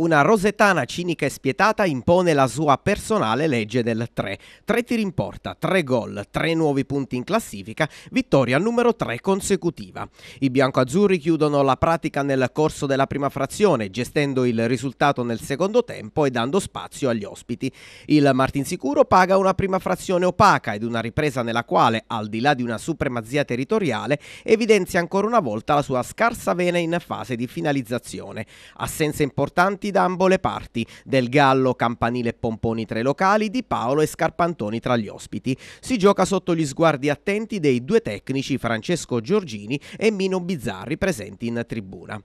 Una rosettana cinica e spietata impone la sua personale legge del 3. Tre tiri in porta, tre gol, tre nuovi punti in classifica, vittoria numero 3 consecutiva. I biancoazzurri chiudono la pratica nel corso della prima frazione, gestendo il risultato nel secondo tempo e dando spazio agli ospiti. Il Martinsicuro paga una prima frazione opaca ed una ripresa nella quale, al di là di una supremazia territoriale, evidenzia ancora una volta la sua scarsa vena in fase di finalizzazione. Assenze importanti presenti da ambo le parti, Del Gallo, Campanile e Pomponi tra i locali, Di Paolo e Scarpantoni tra gli ospiti. Si gioca sotto gli sguardi attenti dei due tecnici Francesco Giorgini e Mino Bizzarri presenti in tribuna.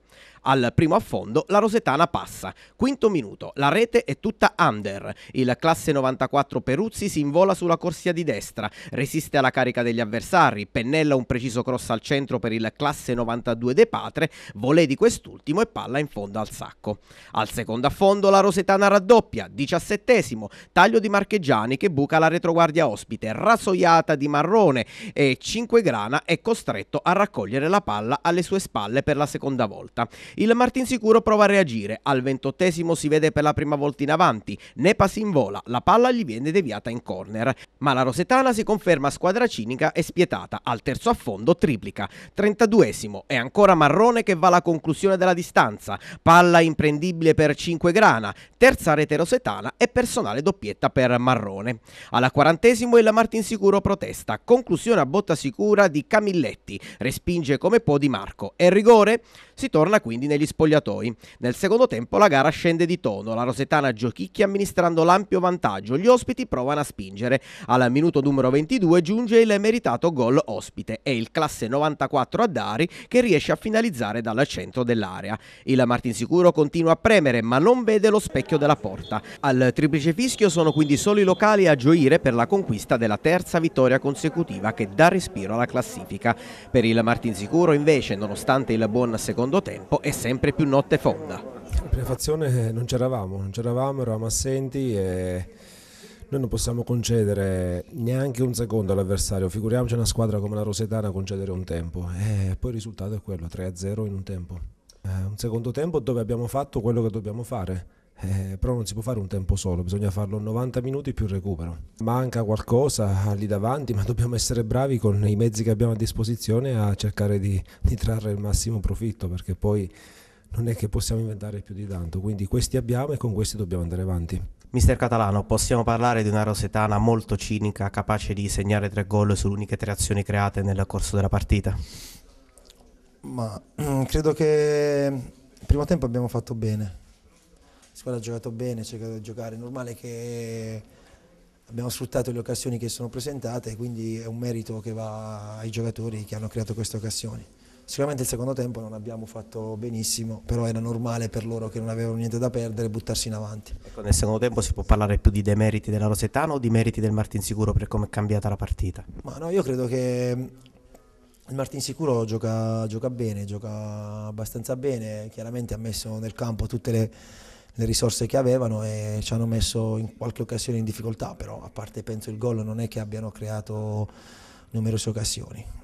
Al primo affondo la Rosetana passa. Quinto minuto, la rete è tutta under. Il classe 94 Peruzzi si invola sulla corsia di destra, resiste alla carica degli avversari, pennella un preciso cross al centro per il classe 92 De Patre, volè di quest'ultimo e palla in fondo al sacco. Al Seconda fondo la Rosetana raddoppia, diciassettesimo, taglio di Marcheggiani che buca la retroguardia ospite, rasoiata di Marrone e Cinquegrana è costretto a raccogliere la palla alle sue spalle per la seconda volta. Il Martinsicuro prova a reagire, al ventottesimo si vede per la prima volta in avanti, Nepa si invola, la palla gli viene deviata in corner, ma la Rosetana si conferma squadra cinica e spietata, al terzo affondo triplica, trentaduesimo è ancora Marrone che va alla conclusione della distanza, palla imprendibile per per Grana, terza rete rosetana e personale doppietta per Marrone. Alla quarantesimo il Sicuro protesta, conclusione a botta sicura di Camilletti, respinge come può Di Marco. E rigore? Si torna quindi negli spogliatoi. Nel secondo tempo la gara scende di tono, la Rosetana giochicchia amministrando l'ampio vantaggio, gli ospiti provano a spingere. Al minuto numero 22 giunge il meritato gol ospite e il classe 94 a Dari che riesce a finalizzare dal centro dell'area. Il Martinsicuro continua a premere ma non vede lo specchio della porta. Al triplice fischio sono quindi solo i locali a gioire per la conquista della terza vittoria consecutiva che dà respiro alla classifica. Per il Martinsicuro invece, nonostante il buon secondo secondo tempo è sempre più notte fonda. In prefazione eh, non c'eravamo, non c'eravamo, eravamo assenti e noi non possiamo concedere neanche un secondo all'avversario, figuriamoci una squadra come la Rosetana concedere un tempo. E eh, poi il risultato è quello, 3-0 in un tempo. Eh, un secondo tempo dove abbiamo fatto quello che dobbiamo fare eh, però non si può fare un tempo solo, bisogna farlo 90 minuti più recupero. Manca qualcosa lì davanti, ma dobbiamo essere bravi con i mezzi che abbiamo a disposizione a cercare di, di trarre il massimo profitto, perché poi non è che possiamo inventare più di tanto, quindi questi abbiamo e con questi dobbiamo andare avanti. Mister Catalano, possiamo parlare di una Rosetana molto cinica, capace di segnare tre gol sulle uniche tre azioni create nel corso della partita? Ma credo che il primo tempo abbiamo fatto bene, squadra ha giocato bene, ha cercato di giocare, è normale che abbiamo sfruttato le occasioni che sono presentate, e quindi è un merito che va ai giocatori che hanno creato queste occasioni. Sicuramente il secondo tempo non abbiamo fatto benissimo, però era normale per loro che non avevano niente da perdere buttarsi in avanti. Ecco, nel secondo tempo si può parlare più di demeriti della Rosetano o di meriti del Martin Sicuro per come è cambiata la partita? Ma no, io credo che il Martin Sicuro gioca, gioca bene, gioca abbastanza bene, chiaramente ha messo nel campo tutte le le risorse che avevano e ci hanno messo in qualche occasione in difficoltà, però a parte penso il gol non è che abbiano creato numerose occasioni.